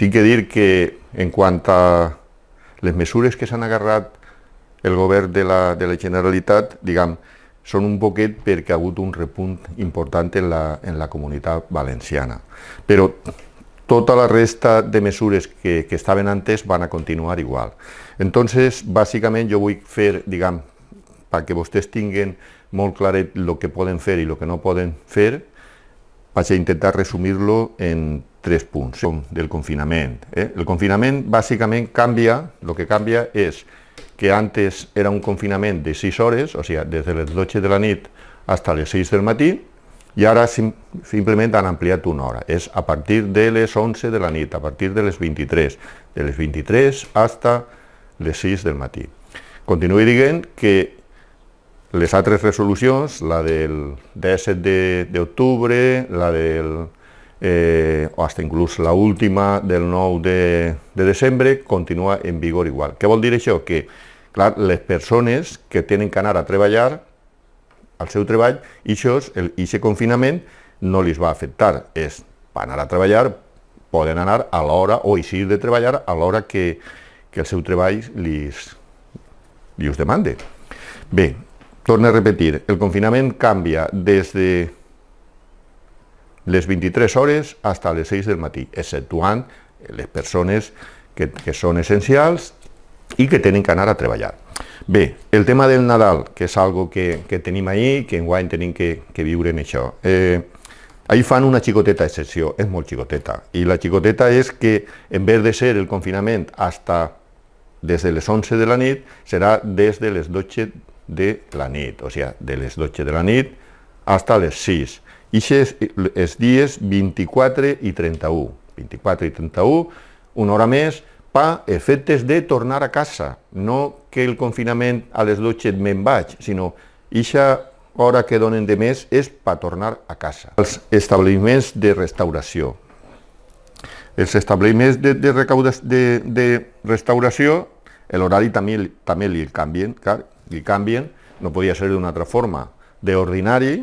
Tinc que dir que en quant a les mesures que s'han agarrat el govern de la, de la Generalitat, diguem, són un poquet perquè ha hagut un repunt important en la, en la comunitat valenciana. Però tota la resta de mesures que, que estaven antes van a continuar igual. Entonces, bàsicament, jo vull fer, diguem, perquè vostès tinguin molt claret el que poden fer i el que no poden fer, vaig a intentar resumir-lo en tres punts del confinament. Eh? El confinament bàsicament canvia, el que canvia és que antes era un confinament de 6 hores, o sigui, des de les 12 de la nit fins a les 6 del matí, i ara sim simplement han ampliat una hora. És a partir de les 11 de la nit, a partir de les 23, de les 23 fins a les 6 del matí. Continuï dient que les altres resolucions, la del 17 d'octubre, de, la del eh, o hasta inclús la última del 9 de, de desembre, continua en vigor igual. Què vol dir això? Que clar, les persones que tenen que anar a treballar al seu treball, i aquest confinament no els va afectar. És, per anar a treballar, poden anar a l'hora o eixir de treballar a l'hora que, que el seu treball les li us demande. Bé, torno a repetir, el confinament canvia des de les 23 hores hasta les 6 del matí, exceptuant les persones que, que són essencials i que tenen que anar a treballar. Bé, el tema del Nadal, que és algo que, que tenim ahí, que que enguany tenim que, que viure en això. Eh, ahir fan una xicoteta excepció, és molt xicoteta, i la xicoteta és que en vez de ser el confinament hasta des de les 11 de la nit, serà des de les 12 de la nit, o sigui, de les 12 de la nit hasta les 6 és els dies 24 i 31. 24 i 31, una hora més, pa efectes de tornar a casa. No que el confinament a les 12 me'n vaig, sinó ixa hora que donen de més és per tornar a casa. Els establiments de restauració. Els establiments de, de, de, de restauració, l'horari també, també li canvien, car, li canvien, no podia ser d'una altra forma. D'ordinari,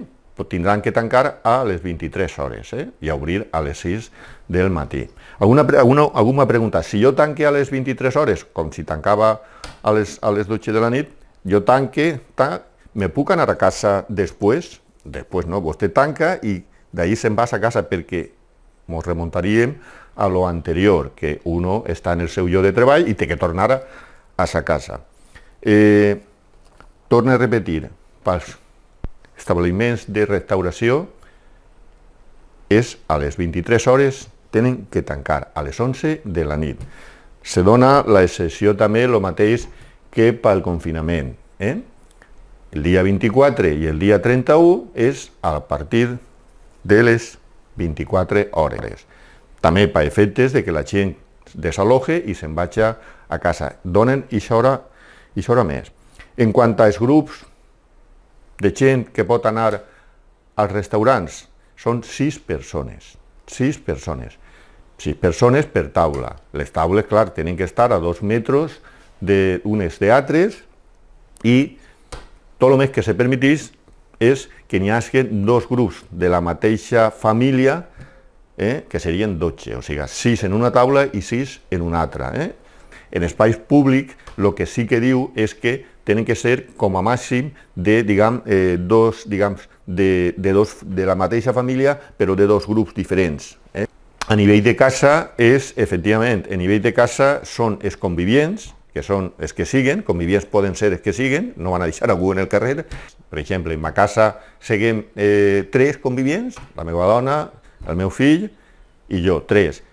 tindran que tancar a les 23 hores eh? i obrir a les 6 del matí. Alguna, alguna, alguna pregunta, si jo tanque a les 23 hores, com si tancava a les, a les 12 de la nit, jo tanque, tan... me puc anar a casa després? Després no, vostè tanca i d'ahir se'n vas a casa perquè ens remuntaríem a lo anterior, que uno està en el seu lloc de treball i té que tornar a, a sa casa. Eh, torne a repetir, pels establiments de restauració és a les 23 hores tenen que tancar, a les 11 de la nit. Se dona la excepció també el mateix que pel confinament. Eh? El dia 24 i el dia 31 és a partir de les 24 hores. També per efectes de que la gent desaloge i se'n vagi a casa. Donen i hora, més. En quant als grups de gent que pot anar als restaurants. Són sis persones, sis persones. Sis persones per taula. Les taules, clar, tenen que estar a dos metres de unes de i tot el més que se permetís és que n'hi hagi dos grups de la mateixa família eh, que serien 12, o sigui, sis en una taula i sis en una altra. Eh? En espais públic el que sí que diu és que tenen que ser com a màxim de, diguem, eh, dos, diguem, de, de, dos, de la mateixa família, però de dos grups diferents. Eh? A nivell de casa és, efectivament, a nivell de casa són els convivients, que són els que siguen, convivients poden ser els que siguen, no van a deixar algú en el carrer. Per exemple, en ma casa seguim eh, tres convivients, la meva dona, el meu fill i jo, tres.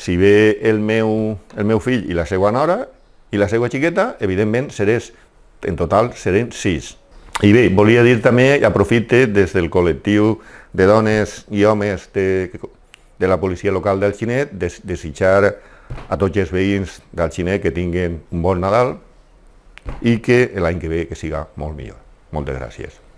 Si ve el meu, el meu fill i la seva nora, i la seva xiqueta, evidentment, serés, en total seran sis. I bé, volia dir també, i aprofite des del col·lectiu de dones i homes de, de la policia local del Xinet, des, desitjar a tots els veïns del Xinet que tinguin un bon Nadal i que l'any que ve que siga molt millor. Moltes gràcies.